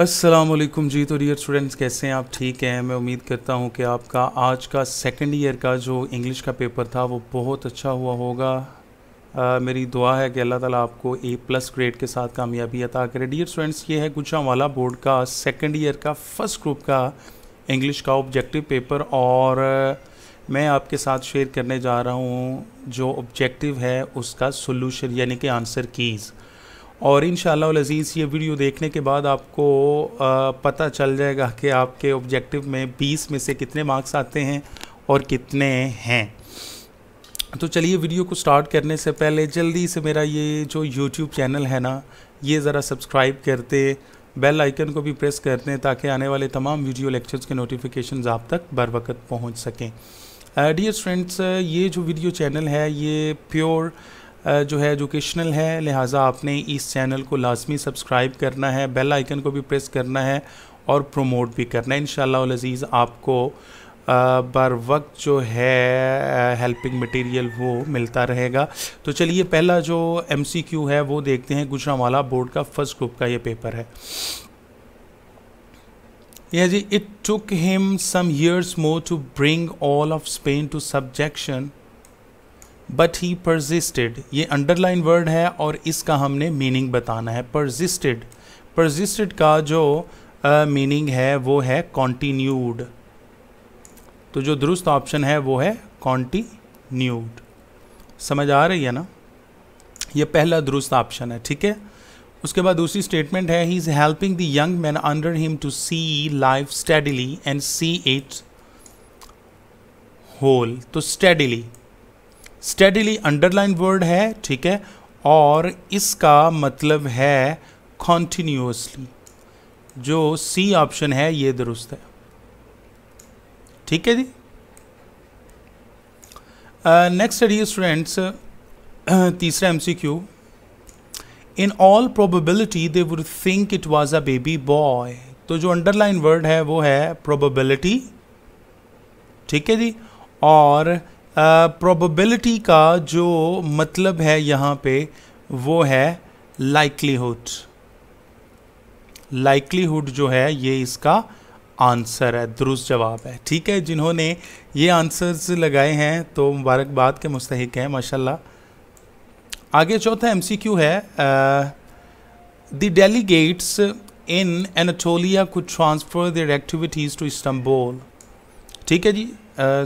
असलम जी तो dear students कैसे हैं आप ठीक हैं मैं उम्मीद करता हूं कि आपका आज का सेकंड ईयर का जो इंग्लिश का पेपर था वो बहुत अच्छा हुआ होगा आ, मेरी दुआ है कि अल्लाह ताला आपको ए प्लस ग्रेड के साथ कामयाबी अता करे डियर स्टूडेंट्स ये है गुचावाला बोर्ड का सेकंड ईयर का फर्स्ट ग्रुप का इंग्लिश का ऑब्जेक्टिव पेपर और मैं आपके साथ शेयर करने जा रहा हूँ जो ऑब्जेक्टिव है उसका सोल्यूशन यानी कि आंसर कीज़ और इन अज़ीज़ ये वीडियो देखने के बाद आपको पता चल जाएगा कि आपके ऑब्जेक्टिव में 20 में से कितने मार्क्स आते हैं और कितने हैं तो चलिए वीडियो को स्टार्ट करने से पहले जल्दी से मेरा ये जो यूट्यूब चैनल है ना ये ज़रा सब्सक्राइब करते बेल आइकन को भी प्रेस करते हैं ताकि आने वाले तमाम वीडियो लेक्चर्स के नोटिफिकेशन आप तक बर वक्त पहुँच सकें डियर फ्रेंड्स ये जो वीडियो चैनल है ये प्योर जो है एजुकेशनल है लिहाजा आपने इस चैनल को लाजमी सब्सक्राइब करना है बेल आइकन को भी प्रेस करना है और प्रमोट भी करना है इन अज़ीज़ आपको बर वक्त जो है हेल्पिंग मटेरियल वो मिलता रहेगा तो चलिए पहला जो एमसीक्यू है वो देखते हैं गुजरावाला बोर्ड का फर्स्ट ग्रुप का ये पेपर है जी it took him some years more to bring all of Spain to subjection but he persisted ये अंडरलाइन वर्ड है और इसका हमने मीनिंग बताना है परजिस्टेड परजिस्टेड का जो मीनिंग uh, है वो है कॉन्टीन्यूड तो जो दुरुस्त ऑप्शन है वो है कॉन्टीन्यूड समझ आ रही है ना ये पहला दुरुस्त ऑप्शन है ठीक है उसके बाद दूसरी स्टेटमेंट है he is helping the young man under him to see life steadily and see it whole तो स्टेडिली स्टडीली अंडरलाइन वर्ड है ठीक है और इसका मतलब है कॉन्टिन्यूसली जो सी ऑप्शन है ये दुरुस्त है ठीक है जी नेक्स्ट स्टडी स्टूडेंट्स तीसरा M C Q in all probability they would think it was a baby boy तो जो अंडरलाइन वर्ड है वो है प्रोबेबिलिटी ठीक है जी और प्रोबेबिलिटी uh, का जो मतलब है यहाँ पे वो है लाइटलीहुड लाइटलीहुड जो है ये इसका आंसर है दुरुस्त जवाब है ठीक है जिन्होंने ये आंसर्स लगाए हैं तो मुबारकबाद के मुस्तक हैं माशाल्लाह आगे चौथा एमसीक्यू है the delegates in Anatolia could transfer their activities to Istanbul ठीक है जी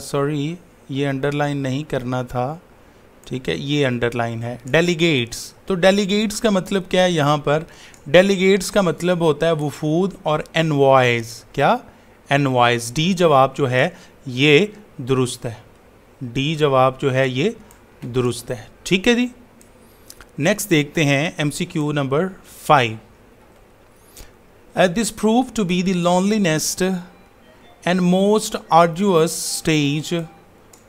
सॉरी uh, ये अंडरलाइन नहीं करना था ठीक है ये अंडरलाइन है डेलीगेट्स तो डेलीगेट्स का मतलब क्या है यहाँ पर डेलीगेट्स का मतलब होता है वफूद और एनवाइज क्या एनवाइज डी जवाब जो है ये दुरुस्त है डी जवाब जो है ये दुरुस्त है ठीक है जी नेक्स्ट देखते हैं M C Q number five this prove to be the loneliest and most arduous stage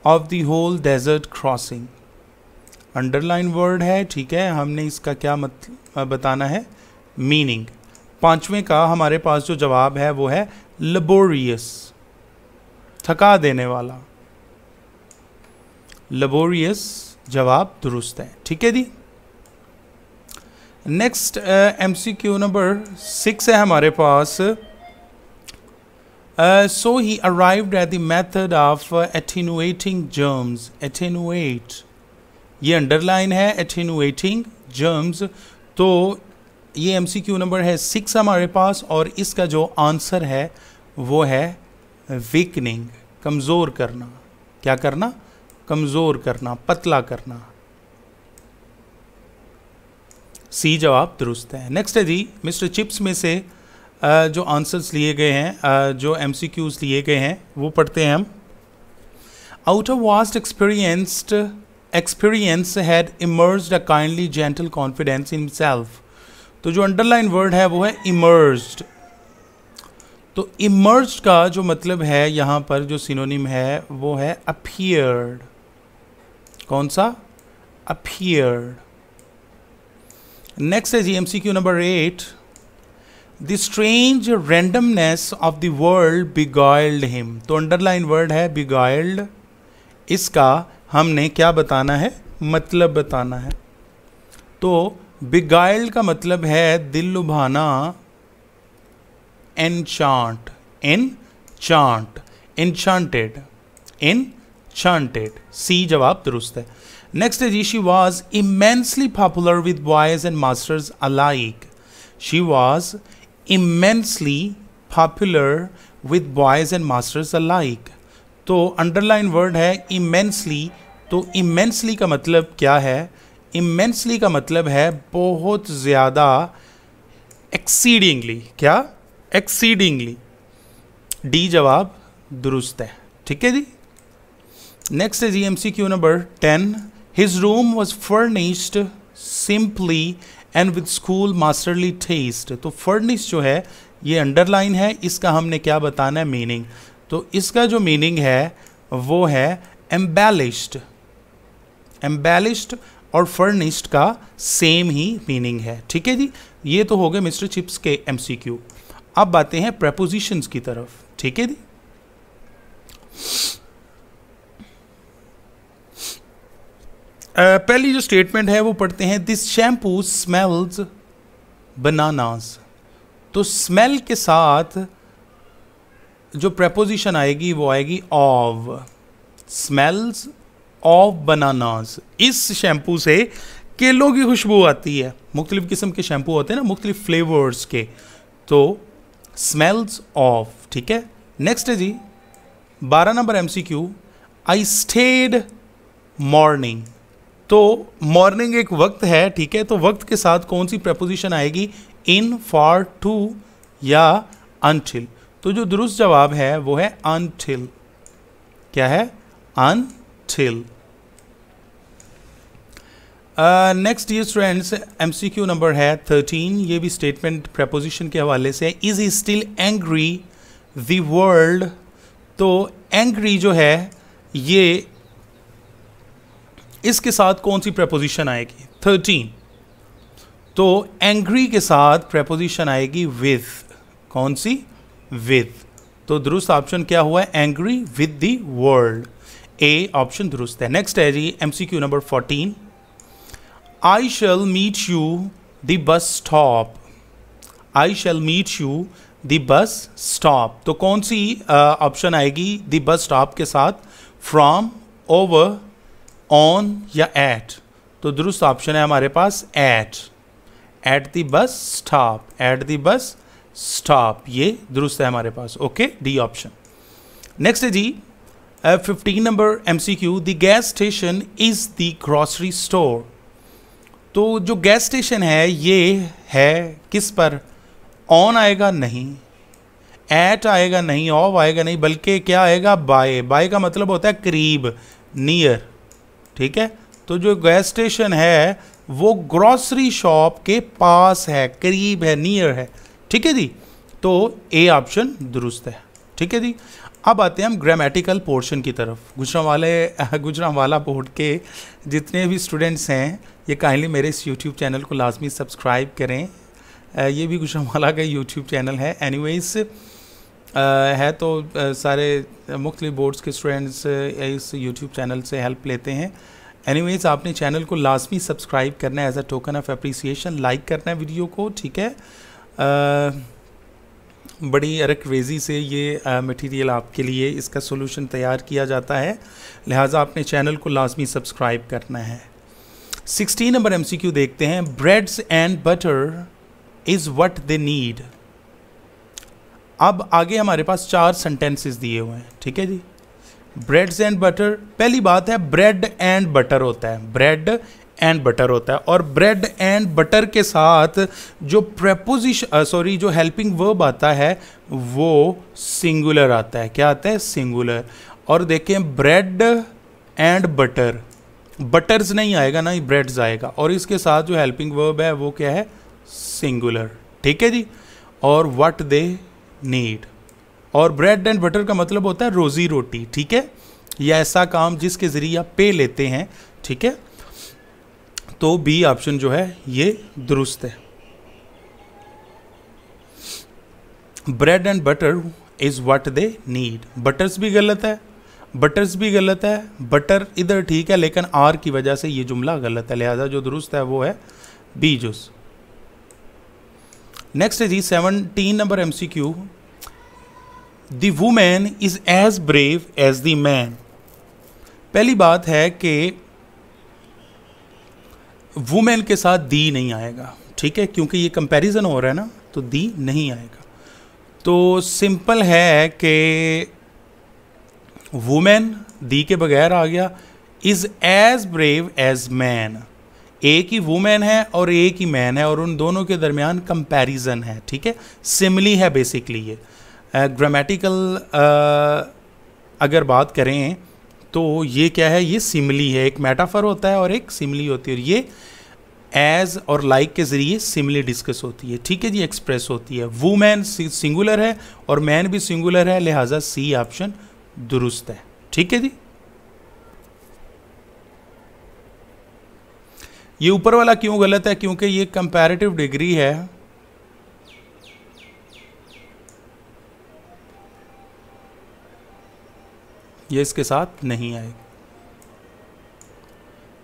of the whole desert crossing underline word है ठीक है हमने इसका क्या मत बताना है मीनिंग पांचवें का हमारे पास जो जवाब है वो है लबोरियस थका देने वाला लबोरियस जवाब दुरुस्त है ठीक है the next M C Q number six है हमारे पास so uh, so he arrived at the method of uh, attenuating germs. Attenuate. ये अंडरलाइन है एटेनुएटिंग जर्म्स तो ये एम सी क्यू नंबर है सिक्स हमारे पास और इसका जो आंसर है वो है वीकनिंग कमज़ोर करना क्या करना कमज़ोर करना पतला करना सी जवाब दुरुस्त है नेक्स्ट है जी मिस्टर चिप्स में से जो आंसर्स लिए गए हैं जो एम लिए गए हैं वो पढ़ते हैं हम out of vast experienced experience had emerge a kindly gentle confidence in self तो जो अंडरलाइन वर्ड है वो है इमर्ज तो इमर्ज का जो मतलब है यहाँ पर जो सिनोनिम है वो है अपियर्ड कौन सा अपियर्ड नेक्स्ट है जी M C Q number eight the strange randomness of the world beguiled him तो अंडरलाइन वर्ड है बिगॉयल्ड इसका हमने क्या बताना है मतलब बताना है तो बिगाइल्ड का मतलब है दिल लुभाना enchant enchant chanted enchanted C जवाब दुरुस्त है next is she was immensely popular with boys and masters alike she was immensely popular with boys and masters alike तो अंडरलाइन वर्ड है इमेंसली तो इमेंसली का मतलब क्या है इमेंसली का मतलब है बहुत ज़्यादा एक्सीडिंगली क्या एक्सीडिंगली डी जवाब दुरुस्त है ठीक है जी नेक्स्ट है जी M C Q number ten his room was furnished simply and with school masterly taste तो फर्निश जो है ये अंडरलाइन है इसका हमने क्या बताना है मीनिंग तो इसका जो मीनिंग है वो है एम्बेलिश्ड एम्बेलिश्ड और फर्निश्ड का सेम ही मीनिंग है ठीक है जी ये तो हो गए मिस्टर चिप्स के एमसीक्यू अब आते हैं प्रपोजिशंस की तरफ ठीक है जी पहली जो स्टेटमेंट है वो पढ़ते हैं दिस शैम्पू स्मेल्स बनानास तो स्मेल के साथ जो प्रपोजिशन आएगी वो आएगी ऑव स्मेल्स ऑफ बनानास इस शैम्पू से केलों की खुशबू आती है मुख्तलिफ़ किस्म के शैम्पू होते हैं ना मुख्तलिफ फ्लेवर्स के तो स्मेल्स ऑफ ठीक है नेक्स्ट है जी बारह नंबर M C Q I stayed morning तो मॉर्निंग एक वक्त है ठीक है तो वक्त के साथ कौन सी प्रपोजिशन आएगी इन फॉर टू या अनठिल तो जो दुरुस्त जवाब है वो है अनठिल क्या है अनठिल नेक्स्ट ये students M C Q number है थर्टीन ये भी स्टेटमेंट प्रपोजिशन के हवाले से है is he still angry the world तो एंग्री जो है ये इसके साथ कौन सी प्रपोजिशन आएगी थर्टीन तो एंग्री के साथ प्रपोजिशन आएगी विद कौन सी विद तो दुरुस्त ऑप्शन क्या हुआ है angry with the world A option दुरुस्त है नेक्स्ट है जी M C Q number fourteen I shall meet you the bus stop I shall meet you the bus stop तो कौन सी ऑप्शन uh, आएगी द बस स्टॉप के साथ फ्रॉम ओवर ऑन या एट तो दुरुस्त ऑप्शन है हमारे पास at at the bus stop at the bus stop ये दुरुस्त है हमारे पास ओके डी ऑप्शन नेक्स्ट है जी fifteen number M C Q the gas station is the grocery store तो जो गैस स्टेशन है ये है किस पर ऑन आएगा नहीं एट आएगा नहीं ऑफ आएगा नहीं बल्कि क्या आएगा बाय बाय का मतलब होता है करीब नियर ठीक है तो जो गैस स्टेशन है वो ग्रॉसरी शॉप के पास है करीब है नियर है ठीक है जी तो ए ऑप्शन दुरुस्त है ठीक है जी अब आते हैं हम ग्रामेटिकल पोर्शन की तरफ गुजरा वाले गुजरा वाला बोर्ड के जितने भी स्टूडेंट्स हैं ये काइंडली मेरे इस यूट्यूब चैनल को लाजमी सब्सक्राइब करें ये भी गुजरा वाला का यूट्यूब चैनल है एनीवेज है तो सारे मुख्तलि बोर्ड्स के स्टूडेंट्स इस यूट्यूब चैनल से हेल्प लेते हैं एनीवेज आपने चैनल को लाजमी सब्सक्राइब करना है as a token of appreciation like करना है वीडियो को ठीक है आ, बड़ी अरकवेजी से ये मटेरियल आपके लिए इसका सोल्यूशन तैयार किया जाता है लिहाजा आपने चैनल को लाजमी सब्सक्राइब करना है सिक्सटीन नंबर एमसीक्यू देखते हैं breads and butter is what they need अब आगे हमारे पास चार सेंटेंसेस दिए हुए हैं ठीक है जी ब्रेड्स एंड बटर पहली बात है ब्रेड एंड बटर होता है ब्रेड एंड बटर होता है और ब्रेड एंड बटर के साथ जो प्रपोजिशन सॉरी जो हेल्पिंग वर्ब आता है वो सिंगुलर आता है क्या आता है सिंगुलर और देखें ब्रेड एंड बटर बटर्स नहीं आएगा ना ही ब्रेड्स आएगा और इसके साथ जो हेल्पिंग वर्ब है वो क्या है सिंगुलर ठीक है जी और वट दे नीड और ब्रेड एंड बटर का मतलब होता है रोजी रोटी ठीक है या ऐसा काम जिसके ज़रिए आप पे लेते हैं ठीक है तो बी ऑप्शन जो है ये दुरुस्त है bread and butter is what they need butters भी गलत है बटर्स भी गलत है बटर इधर ठीक है लेकिन आर की वजह से ये जुमला गलत है लिहाजा जो दुरुस्त है वो है बी बीजोस नेक्स्ट है जी seventeen number M C Q the woman is as brave as the man पहली बात है कि वूमेन के साथ दी नहीं आएगा ठीक है क्योंकि ये कंपैरिजन हो रहा है ना तो दी नहीं आएगा तो सिंपल है कि वुमेन दी के बगैर आ गया is as brave as man एक ही वुमेन है और एक ही मैन है और उन दोनों के दरमियान कंपैरिजन है ठीक है सिमली है बेसिकली ये ग्रामेटिकल uh, uh, अगर बात करें तो ये क्या है ये सिमली है एक मेटाफर होता है और एक सिमली होती है और ये एज और लाइक like के ज़रिए सिमली डिस्कस होती है ठीक है जी एक्सप्रेस होती है वुमेन सिंगुलर है और मैन भी सिंगुलर है लिहाजा सी ऑप्शन दुरुस्त है ठीक है जी ये ऊपर वाला क्यों गलत है क्योंकि ये कंपैरेटिव डिग्री है ये इसके साथ नहीं आएगी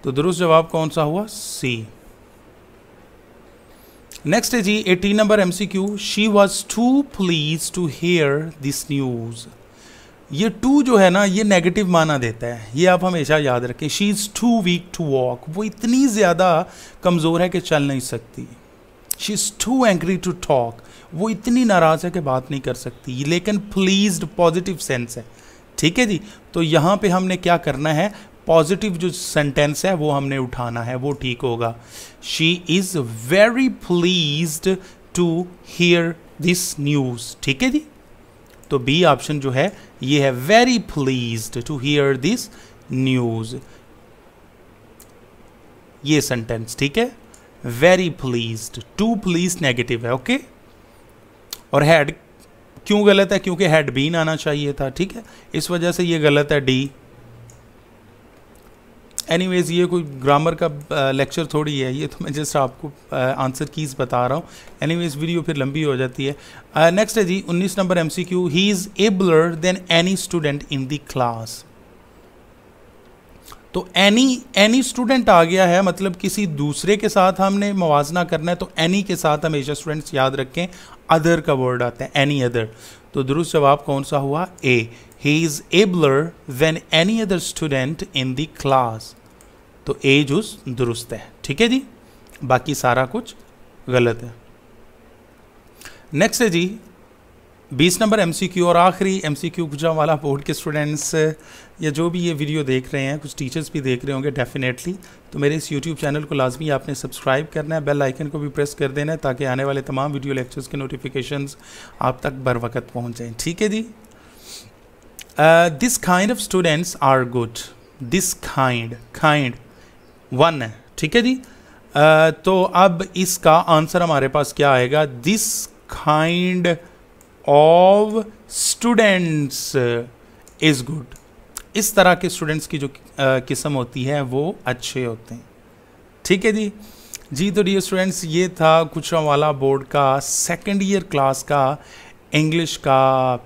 तो दुरुस्त जवाब कौन सा हुआ सी नेक्स्ट है जी eighteen number MCQ she was too pleased to hear this news ये टू जो है ना ये नेगेटिव माना देता है ये आप हमेशा याद रखें she is too weak to walk वो इतनी ज़्यादा कमज़ोर है कि चल नहीं सकती she is too angry to talk वो इतनी नाराज़ है कि बात नहीं कर सकती लेकिन प्लीज पॉजिटिव सेंस है ठीक है जी तो यहाँ पे हमने क्या करना है पॉजिटिव जो सेंटेंस है वो हमने उठाना है वो ठीक होगा she is very pleased to hear this news ठीक है जी तो बी ऑप्शन जो है ये है very pleased to hear this news ये सेंटेंस ठीक है very pleased too pleased negative है ओके और हैड क्यों गलत है क्योंकि हैड बीन आना चाहिए था ठीक है इस वजह से ये गलत है डी एनीवेज ये कोई ग्रामर का लेक्चर थोड़ी है ये तो मैं जस्ट आपको आंसर कीज बता रहा हूँ एनीवेज वीडियो फिर लंबी हो जाती है नेक्स्ट है जी 19 नंबर MCQ he is abler than any student in the class तो एनी एनी स्टूडेंट आ गया है मतलब किसी दूसरे के साथ हमने मुवजना करना है तो एनी के साथ हमेशा स्टूडेंट्स याद रखें अदर का वर्ड आता है एनी अदर तो दुरुस्त जवाब कौन सा हुआ A he is abler than any other student in the class तो एज उस दुरुस्त है ठीक है जी बाकी सारा कुछ गलत है नेक्स्ट है जी 20 नंबर एमसीक्यू और आखिरी एमसीक्यू सी वाला बोर्ड के स्टूडेंट्स या जो भी ये वीडियो देख रहे हैं कुछ टीचर्स भी देख रहे होंगे डेफिनेटली तो मेरे इस यूट्यूब चैनल को लाजमी आपने सब्सक्राइब करना है बेल आइकन को भी प्रेस कर देना है ताकि आने वाले तमाम वीडियो लेक्चर्स के नोटिफिकेशन आप तक बर वक्त पहुँच जाएँ ठीक है जी this kind of students are good this kind kind one है ठीक है जी uh, तो अब इसका आंसर हमारे पास क्या आएगा this kind of students is good इस तरह के स्टूडेंट्स की जो uh, किस्म होती है वो अच्छे होते हैं ठीक है जी जी तो डियर स्टूडेंट्स ये था कुछ वाला बोर्ड का सेकेंड ईयर क्लास का इंग्लिश का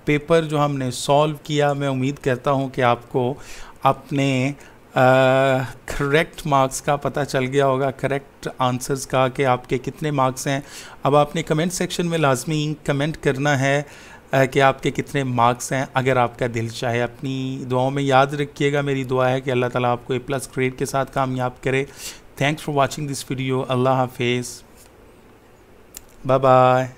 पेपर जो हमने सॉल्व किया मैं उम्मीद करता हूँ कि आपको अपने करेक्ट uh, मार्क्स का पता चल गया होगा करेक्ट आंसर्स का कि आपके कितने मार्क्स हैं अब आपने कमेंट सेक्शन में लाजमी कमेंट करना है uh, कि आपके कितने मार्क्स हैं अगर आपका दिल चाहे अपनी दुआओं में याद रखिएगा मेरी दुआ है कि अल्लाह ताला आपको ए प्लस ग्रेड के साथ कामयाब करे thanks for watching this video अल्लाह हाफिज़ बाय बाय